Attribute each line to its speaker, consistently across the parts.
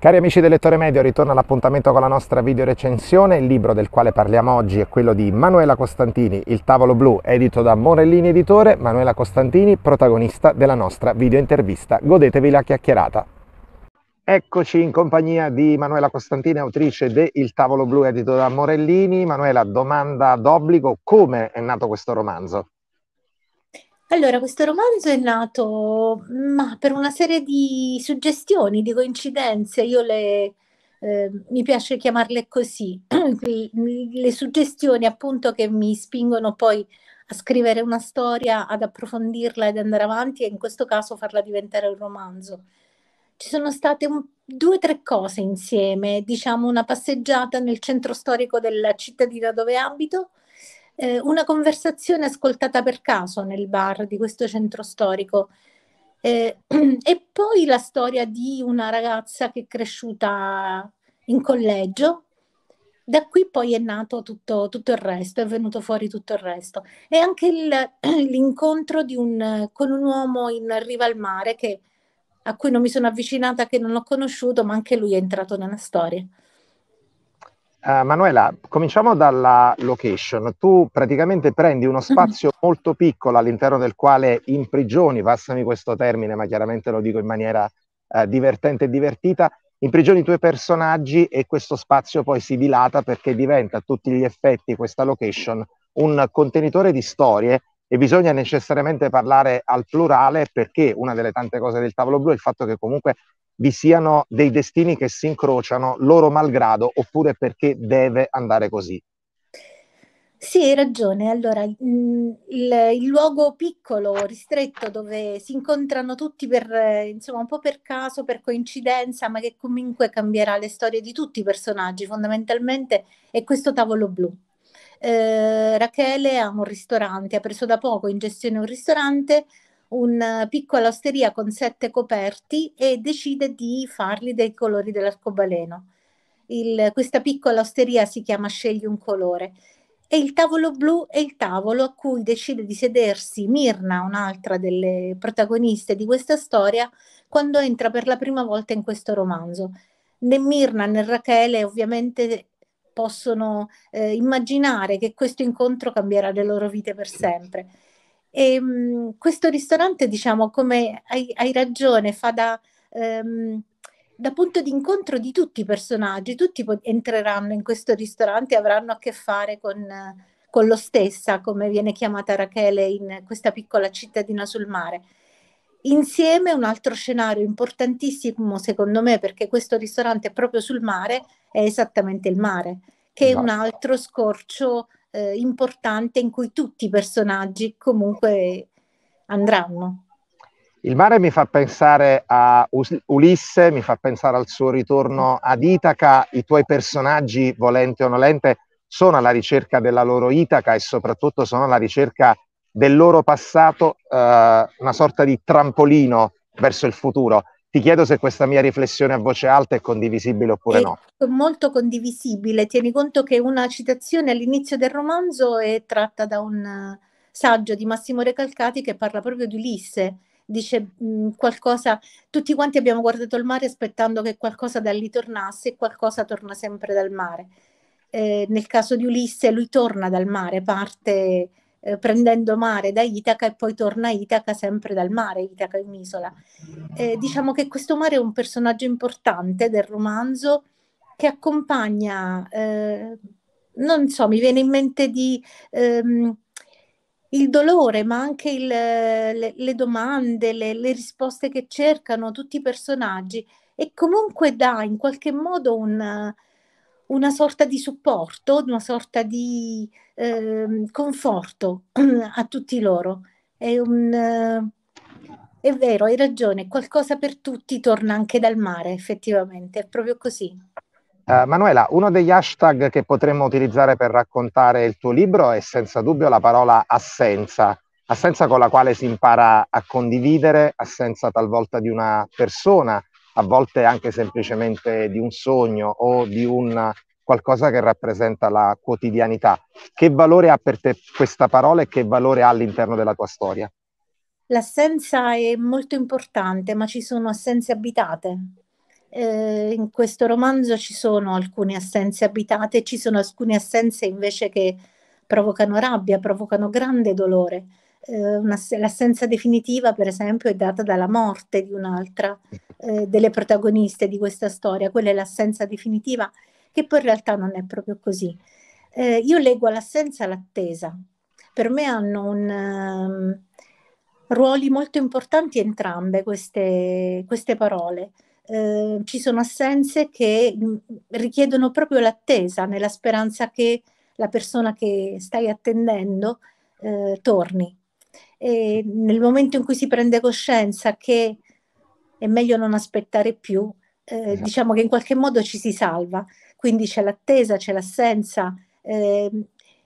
Speaker 1: Cari amici del Lettore Medio, ritorno all'appuntamento con la nostra videorecensione. Il libro del quale parliamo oggi è quello di Manuela Costantini, Il tavolo blu, edito da Morellini Editore. Manuela Costantini, protagonista della nostra videointervista. Godetevi la chiacchierata. Eccoci in compagnia di Manuela Costantini, autrice de Il tavolo blu, edito da Morellini. Manuela, domanda d'obbligo, come è nato questo romanzo?
Speaker 2: Allora, questo romanzo è nato, mah, per una serie di suggestioni, di coincidenze, io le, eh, mi piace chiamarle così, mhmm, le suggestioni appunto che mi spingono poi a scrivere una storia, ad approfondirla ed andare avanti e in questo caso farla diventare un romanzo. Ci sono state un, due o tre cose insieme, diciamo una passeggiata nel centro storico della cittadina dove abito, eh, una conversazione ascoltata per caso nel bar di questo centro storico. Eh, e poi la storia di una ragazza che è cresciuta in collegio. Da qui poi è nato tutto, tutto il resto, è venuto fuori tutto il resto. E anche il, l'incontro un, con un uomo in riva al mare che, a cui non mi sono avvicinata, che non ho conosciuto, ma anche lui è entrato nella storia.
Speaker 1: Uh, Manuela, cominciamo dalla location. Tu praticamente prendi uno mhm. spazio molto piccolo all'interno del quale imprigioni, passami questo termine, ma chiaramente lo dico in maniera uh, divertente e divertita, imprigioni i tuoi personaggi e questo spazio poi si dilata perché diventa a tutti gli effetti questa location un contenitore di storie e bisogna necessariamente parlare al plurale perché una delle tante cose del tavolo blu è il fatto che comunque vi siano dei destini che si incrociano loro malgrado oppure perché deve andare così.
Speaker 2: Sì, hai ragione. Allora, il, il, luogo piccolo, ristretto, dove si incontrano tutti per, insomma, un po' per caso, per coincidenza, ma che comunque cambierà le storie di tutti i personaggi, fondamentalmente è questo tavolo blu. Eh, Rachele ha un ristorante, ha preso da poco in gestione un ristorante una piccola osteria con sette coperti e decide di farli dei colori dell'arcobaleno. Il, questa piccola osteria si chiama Scegli un colore e il tavolo blu è il tavolo a cui decide di sedersi Mirna, un'altra delle protagoniste di questa storia, quando entra per la prima volta in questo romanzo. Né Mirna né Rachele ovviamente possono eh, immaginare che questo incontro cambierà le loro vite per sempre e, ehm, mh, questo ristorante, diciamo, come hai, hai ragione, fa da, ehm, da, punto di incontro di tutti i personaggi, tutti po- entreranno in questo ristorante e avranno a che fare con, con lo stessa, come viene chiamata Rachele in questa piccola cittadina sul mare. Insieme un altro scenario importantissimo secondo me, perché questo ristorante è proprio sul mare, è esattamente il mare, che è un esatto. altro scorcio eh, importante in cui tutti i personaggi comunque andranno.
Speaker 1: Il mare mi fa pensare a Us- Ulisse, mi fa pensare al suo ritorno ad Itaca, i tuoi personaggi, volente o nolente, sono alla ricerca della loro Itaca e soprattutto sono alla ricerca del loro passato, eh, una sorta di trampolino verso il futuro ti chiedo se questa mia riflessione a voce alta è condivisibile oppure è no.
Speaker 2: Molto condivisibile, tieni conto che una citazione all'inizio del romanzo è tratta da un eh, saggio di Massimo Recalcati che parla proprio di Ulisse, dice mh, mm, qualcosa, tutti quanti abbiamo guardato il mare aspettando che qualcosa da lì tornasse e qualcosa torna sempre dal mare. Eh, nel caso di Ulisse lui torna dal mare, parte eh, prendendo mare da Itaca e poi torna a Itaca sempre dal mare, Itaca è un'isola. Eh, diciamo che questo mare è un personaggio importante del romanzo che accompagna, eh, non so, mi viene in mente di... Ehm, il dolore, ma anche il, le, le, domande, le, le, risposte che cercano tutti i personaggi e comunque dà in qualche modo un, una sorta di supporto, una sorta di eh, conforto a tutti loro. È, un, eh, è vero, hai ragione, qualcosa per tutti torna anche dal mare, effettivamente, è proprio così.
Speaker 1: Uh, Manuela, uno degli hashtag che potremmo utilizzare per raccontare il tuo libro è senza dubbio la parola assenza, assenza con la quale si impara a condividere, assenza talvolta di una persona, a volte anche semplicemente di un sogno o di un qualcosa che rappresenta la quotidianità. Che valore ha per te questa parola e che valore ha all'interno della tua storia?
Speaker 2: L'assenza è molto importante, ma ci sono assenze abitate. Eh, in questo romanzo ci sono alcune assenze abitate, ci sono alcune assenze invece che provocano rabbia, provocano grande dolore. Eh, una, l'assenza definitiva, per esempio, è data dalla morte di un'altra eh, delle protagoniste di questa storia, quella è l'assenza definitiva, che poi in realtà non è proprio così. Eh, io leggo l'assenza e l'attesa. per me hanno un, um, ruoli molto importanti entrambe queste, queste parole. Eh, ci sono assenze che mm, richiedono proprio l'attesa, nella speranza che la persona che stai attendendo eh, torni. E nel momento in cui si prende coscienza che è meglio non aspettare più, eh, esatto. diciamo che in qualche modo ci si salva, quindi c'è l'attesa, c'è l'assenza. Eh,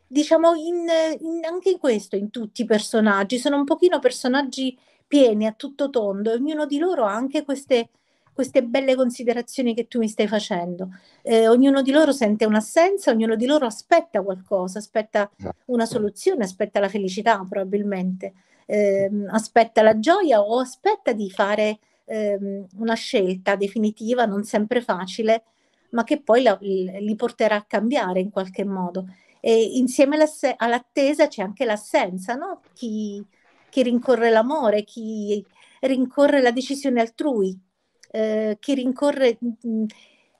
Speaker 2: diciamo in, in, anche in questo, in tutti i personaggi, sono un pochino personaggi pieni a tutto tondo, e ognuno di loro ha anche queste, queste belle considerazioni che tu mi stai facendo. Eh, ognuno di loro sente un'assenza, ognuno di loro aspetta qualcosa, aspetta esatto. una soluzione, aspetta la felicità probabilmente, eh, aspetta la gioia o aspetta di fare ehm, una scelta definitiva, non sempre facile, ma che poi la, li porterà a cambiare in qualche modo. E insieme all'attesa c'è anche l'assenza, no? chi, chi rincorre l'amore, chi rincorre la decisione altrui, eh, chi rincorre... Mh, mm, mm,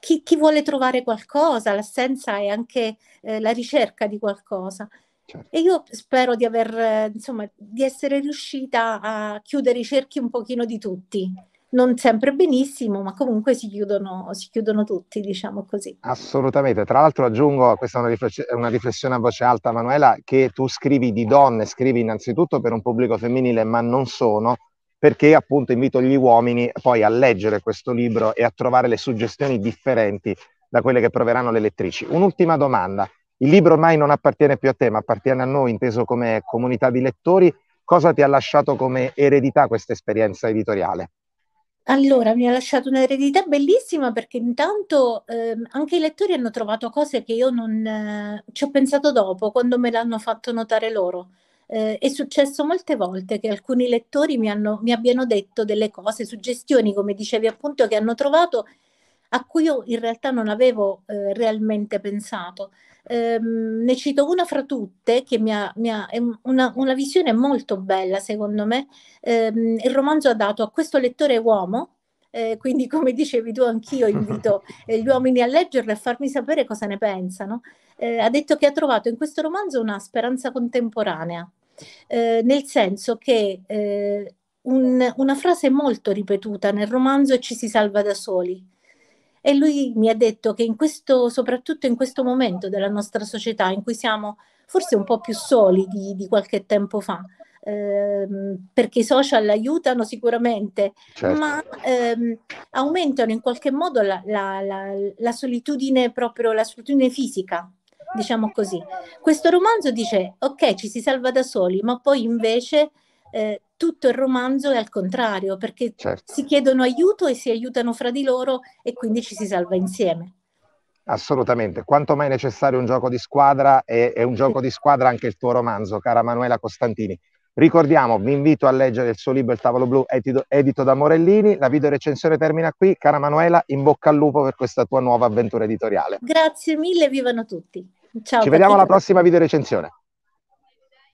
Speaker 2: chi, chi, vuole trovare qualcosa, l'assenza è anche eh, la ricerca di qualcosa. Certo. E io spero di aver, eh, insomma, di essere riuscita a chiudere i cerchi un pochino di tutti non sempre benissimo, ma comunque si chiudono, si chiudono tutti, diciamo così.
Speaker 1: Assolutamente, tra l'altro aggiungo, questa è una, riflessione a voce alta Manuela, che tu scrivi di donne, scrivi innanzitutto per un pubblico femminile, ma non sono, perché appunto invito gli uomini poi a leggere questo libro e a trovare le suggestioni differenti da quelle che proveranno le lettrici. Un'ultima domanda, il libro ormai non appartiene più a te, ma appartiene a noi inteso come comunità di lettori, cosa ti ha lasciato come eredità questa esperienza editoriale?
Speaker 2: Allora, mi ha lasciato un'eredità bellissima perché intanto ehm, anche i lettori hanno trovato cose che io non eh, ci ho pensato dopo, quando me l'hanno fatto notare loro. Eh, è successo molte volte che alcuni lettori mi, hanno, mi abbiano detto delle cose, suggestioni, come dicevi appunto, che hanno trovato a cui io in realtà non avevo eh, realmente pensato. Ehm, ne cito una fra tutte che mi ha, mi ha, è una, una, visione molto bella secondo me. Ehm, il romanzo ha dato a questo lettore uomo, eh, quindi come dicevi tu anch'io invito eh, gli uomini a leggerlo e a farmi sapere cosa ne pensano, eh, ha detto che ha trovato in questo romanzo una speranza contemporanea, eh, nel senso che eh, un, una frase molto ripetuta nel romanzo è ci si salva da soli e lui mi ha detto che in questo, soprattutto in questo momento della nostra società in cui siamo forse un po' più soli di, di qualche tempo fa, ehm, perché i social aiutano sicuramente, certo. ma ehm, aumentano in qualche modo la, la, la, la, solitudine proprio, la solitudine fisica, diciamo così. Questo romanzo dice, ok, ci si salva da soli, ma poi invece eh, tutto il romanzo è al contrario, perché certo. si chiedono aiuto e si aiutano fra di loro e quindi ci si salva insieme.
Speaker 1: Assolutamente, quanto mai necessario un gioco di squadra e è un gioco di squadra anche il tuo romanzo, cara Manuela Costantini. Ricordiamo, vi invito a leggere il suo libro Il tavolo blu, edito, edito da Morellini. La videorecensione termina qui. Cara Manuela, in bocca al lupo per questa tua nuova avventura editoriale.
Speaker 2: Grazie mille, vivano tutti. Ciao. Ci vediamo alla
Speaker 1: prossima videorecensione.